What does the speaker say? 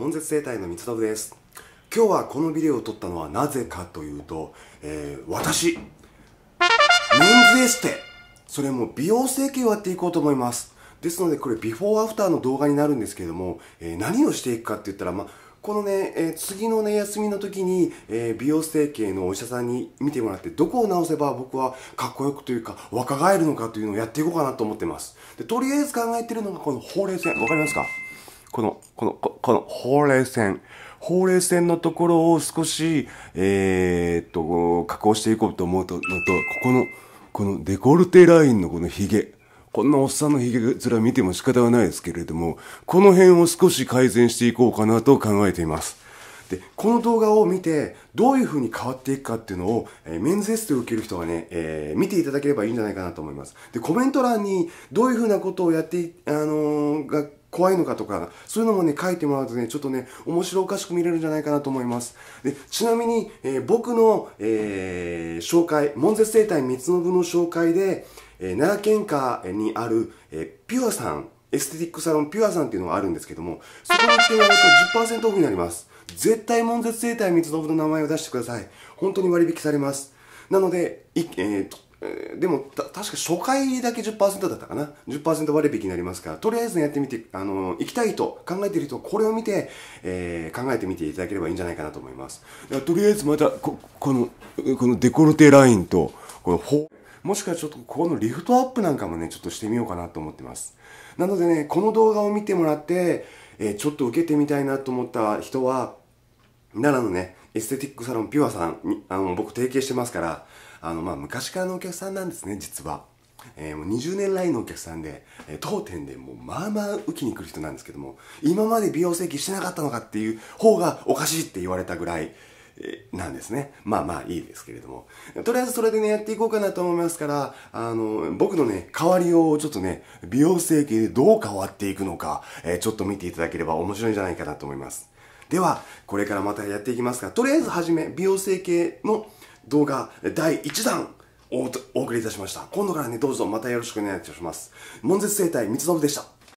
悶絶生態の三つです今日はこのビデオを撮ったのはなぜかというと、えー、私メンズエステそれも美容整形をやっていこうと思いますですのでこれビフォーアフターの動画になるんですけれども、えー、何をしていくかって言ったらまあこのね、えー、次のね、休みの時に、えー、美容整形のお医者さんに見てもらって、どこを直せば僕はかっこよくというか、若返るのかというのをやっていこうかなと思ってます。で、とりあえず考えてるのがこのほうれい線。わかりますかこの、この、この、ほうれい線。ほうれい線のところを少し、えー、っと、加工していこうと思うと、のと、ここの、このデコルテラインのこのヒゲ。こんなおっさんのヒゲ面見ても仕方はないですけれども、この辺を少し改善していこうかなと考えています。で、この動画を見て、どういう風に変わっていくかっていうのを、えー、メンズエステを受ける人はね、えー、見ていただければいいんじゃないかなと思います。で、コメント欄に、どういう風なことをやって、あのー、が、怖いのかとか、そういうのもね、書いてもらうとね、ちょっとね、面白おかしく見れるんじゃないかなと思います。で、ちなみに、えー、僕の、えー、紹介、門絶生態三つの部の紹介で、えー、奈良県下にある、えー、ピュアさん、エステティックサロンピュアさんっていうのがあるんですけども、そこに行ってもらうと10%オフになります。絶対門絶生態三つの部の名前を出してください。本当に割引されます。なので、いえー、えでも確か初回だけ10%だったかな10%割引になりますからとりあえずやってみて、あの行きたいと考えている人これを見て、えー、考えてみていただければいいんじゃないかなと思いますとりあえずまたここのこのデコルテラインとこのほもしくはちょっとここのリフトアップなんかもねちょっとしてみようかなと思ってますなのでねこの動画を見てもらって、えー、ちょっと受けてみたいなと思った人は奈良のね、エステティックサロンピュアさんに、あの、僕提携してますから、あの、まあ、昔からのお客さんなんですね、実は。えー、もう20年来のお客さんで、えー、当店でもうまあまあ受けに来る人なんですけども、今まで美容整形してなかったのかっていう方がおかしいって言われたぐらい、えー、なんですね。まあまあいいですけれども。とりあえずそれでね、やっていこうかなと思いますから、あの、僕のね、変わりをちょっとね、美容整形でどう変わっていくのか、えー、ちょっと見ていただければ面白いんじゃないかなと思います。では、これからまたやっていきますが、とりあえずはじめ、美容整形の動画第1弾おお送りいたしました。今度からね、どうぞまたよろしくお願いいたします。悶絶生態、三つのぶでした。